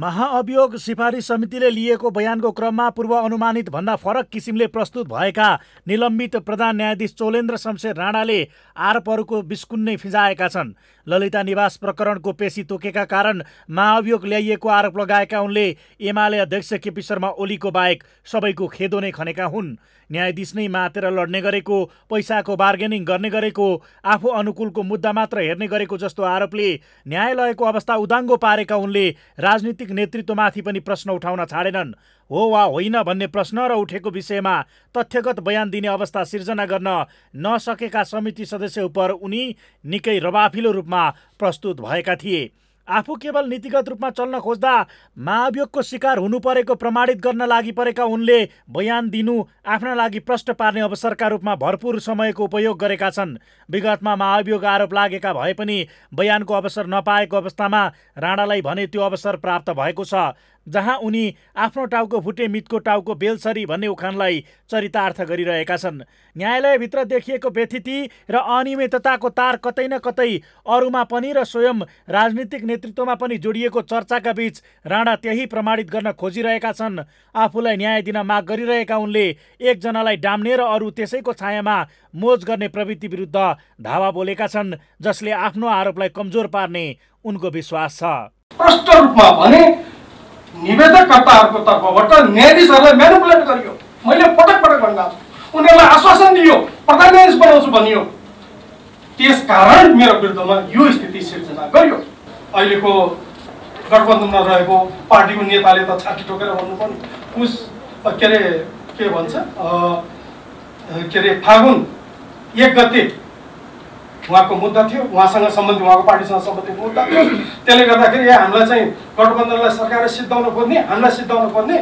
महाअभियोग सिफारिस समितिले लिएको बयानको क्रममा पूर्व अनुमानित भन्दा फरक किसिमले प्रस्तुत भएका निलम्बित प्रधान न्यायाधीश चोलेन्द्र शमशेर राणाले आरोपहरूको विस्कुन्नै फिजाएका छन् ललिता निवास प्रकरणको पेशी तोकेका कारण महाअभियोग ल्याइएको आरोप लगाएका उनले एमाले अध्यक्ष केपी शर्मा ओलीको बाहेक सबैको खेदो नै खनेका हुन् न्यायाधीश नै मातेर लड्ने गरेको पैसाको बार्गेनिङ गर्ने गरेको आफू अनुकूलको मुद्दा मात्र हेर्ने गरेको जस्तो आरोपले न्यायालयको अवस्था उदाङ्गो पारेका उनले राजनीतिक नेतृत्वमाथि पनि प्रश्न उठाउन छाडेनन् हो वा होइन भन्ने प्रश्न र उठेको विषयमा तथ्यगत बयान दिने अवस्था सिर्जना गर्न नसकेका समिति सदस्य उप उनी निकै रबाफिलो रूपमा प्रस्तुत भएका थिए आफू केवल नीतिगत रूपमा चल्न खोज्दा महाभियोगको शिकार हुनु परेको प्रमाणित गर्न लागि परेका उनले बयान दिनु आफ्ना लागि प्रष्ट पार्ने अवसरका रूपमा भरपूर समयको उपयोग गरेका छन् विगतमा महाभियोग आरोप लागेका भए पनि बयानको अवसर नपाएको अवस्थामा राणालाई भने त्यो अवसर प्राप्त भएको छ जहाँ उनी आफ्नो टाउको फुटे मितको टाउको बेलसरी भन्ने उखानलाई चरितार्थ गरिरहेका छन् न्यायालयभित्र देखिएको व्यथिति र अनियमितताको तार कतै न कतै अरूमा पनि र स्वयं राजनीतिक नेतृत्वमा पनि जोडिएको चर्चाका बीच राणा त्यही प्रमाणित गर्न खोजिरहेका छन् आफूलाई न्याय दिन माग गरिरहेका उनले एकजनालाई डाम्ने र अरू त्यसैको छायामा मोज गर्ने प्रवृत्ति विरुद्ध धावा बोलेका छन् जसले आफ्नो आरोपलाई कमजोर पार्ने उनको विश्वास छ स्पष्ट रूपमा भने निवेदकर्ताहरूको तर्फबाट न्यायाधीशहरूलाई म्यानुपुलेट गरियो मैले पटक पटक भन्दा उनीहरूलाई आश्वासन दियो प्रधान न्यायाधीश बनाउँछु भनियो त्यस कारण मेरो विरुद्धमा यो स्थिति सिर्जना गरियो अहिलेको गठबन्धनमा रहेको पार्टीको नेताले त छाती ठोकेर भन्नु पर्ने उस के अरे के भन्छ के अरे फागुन एक गते उहाँको मुद्दा थियो उहाँसँग सम्बन्धित उहाँको पार्टीसँग सम्बन्धित मुद्दा थियो त्यसले गर्दाखेरि यहाँ हामीलाई चाहिँ गठबन्धनलाई सरकारले सिद्धाउनु पर्ने हामीलाई सिद्धाउनु पर्ने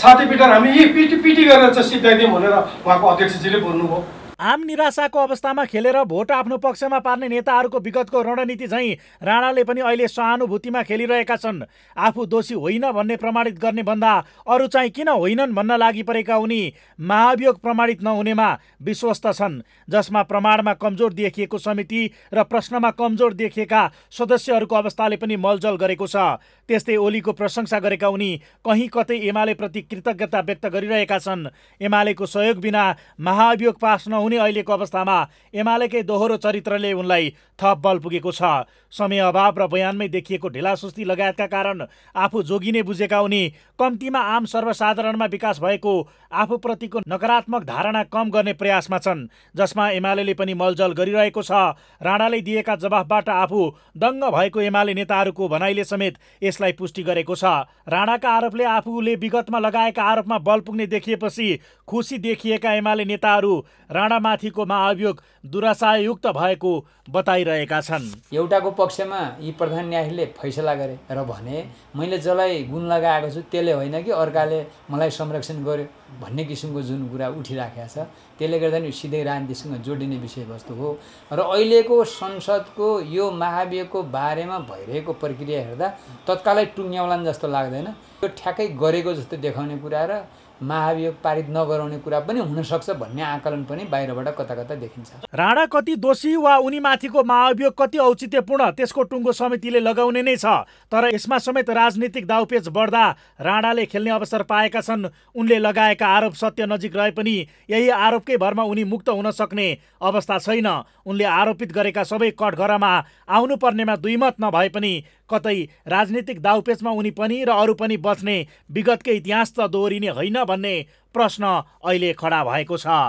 छाती पिटेर हामी यी पिटी पिटी गरेर चाहिँ सिद्धाइदिउँ भनेर उहाँको अध्यक्षजीले भन्नुभयो आम निराशाको अवस्थामा खेलेर भोट आफ्नो पक्षमा पार्ने नेताहरूको विगतको रणनीति झैँ राणाले पनि अहिले सहानुभूतिमा खेलिरहेका छन् आफू दोषी होइन भन्ने प्रमाणित गर्ने भन्दा अरू चाहिँ किन होइनन् भन्न लागि परेका उनी महाभियोग प्रमाणित नहुनेमा विश्वस्त छन् जसमा प्रमाणमा कमजोर देखिएको समिति र प्रश्नमा कमजोर देखिएका सदस्यहरूको अवस्थाले पनि मलजल गरेको छ त्यस्तै ओलीको प्रशंसा गरेका उनी कहीँ कतै एमाले प्रति कृतज्ञता व्यक्त गरिरहेका छन् एमालेको सहयोग बिना महाभियोग पास न नहुने अहिलेको अवस्थामा एमालेकै दोहोरो चरित्रले उनलाई थप बल पुगेको छ समय अभाव र बयानमै देखिएको ढिलासुस्ती लगायतका कारण आफू जोगिने बुझेका उनी कम्तीमा आम सर्वसाधारणमा विकास भएको आफूप्रतिको नकारात्मक धारणा कम गर्ने प्रयासमा छन् जसमा एमाले पनि मलजल गरिरहेको छ राणाले दिएका जवाफबाट आफू दङ्ग भएको एमाले नेताहरूको भनाइले समेत यसलाई पुष्टि गरेको छ राणाका आरोपले आफूले विगतमा लगाएका आरोपमा बल पुग्ने देखिएपछि खुसी देखिएका एमाले नेताहरू राणा राणामाथिको महाभियोग दुराशायुक्त भएको बताइरहेका छन् एउटाको पक्षमा यी प्रधान न्यायाधीशले फैसला गरे र भने मैले जसलाई गुण लगाएको छु त्यसले होइन कि अर्काले मलाई संरक्षण गर्यो भन्ने किसिमको जुन कुरा उठिराखेको छ त्यसले गर्दा नि सिधै राजनीतिसँग जोडिने विषयवस्तु हो र अहिलेको संसदको यो महाभियोगको बारेमा भइरहेको प्रक्रिया हेर्दा तत्कालै टुङ्ग्याउलान् जस्तो लाग्दैन त्यो ठ्याक्कै गरेको जस्तो देखाउने कुरा र महाभियोग पारित नगराउने कुरा पनि हुनसक्छ भन्ने आकलन पनि बाहिरबाट कता कता देखिन्छ राणा कति दोषी वा उनीमाथिको महाभियोग कति औचित्यपूर्ण त्यसको टुङ्गो समितिले लगाउने नै छ तर यसमा समेत राजनीतिक दाउपेच बढ्दा राणाले खेल्ने अवसर पाएका छन् उनले लगाएका आरोप सत्य नजिक रहे पनि यही आरोपकै भरमा उनी मुक्त हुन सक्ने अवस्था छैन उनले आरोपित गरेका सबै कटघरामा आउनुपर्नेमा दुईमत नभए पनि कतै राजनीतिक दाउपेचमा उनी पनि र अरू पनि बच्ने विगतकै इतिहास त दोहोरिने होइन भन्ने प्रश्न अहिले खडा भएको छ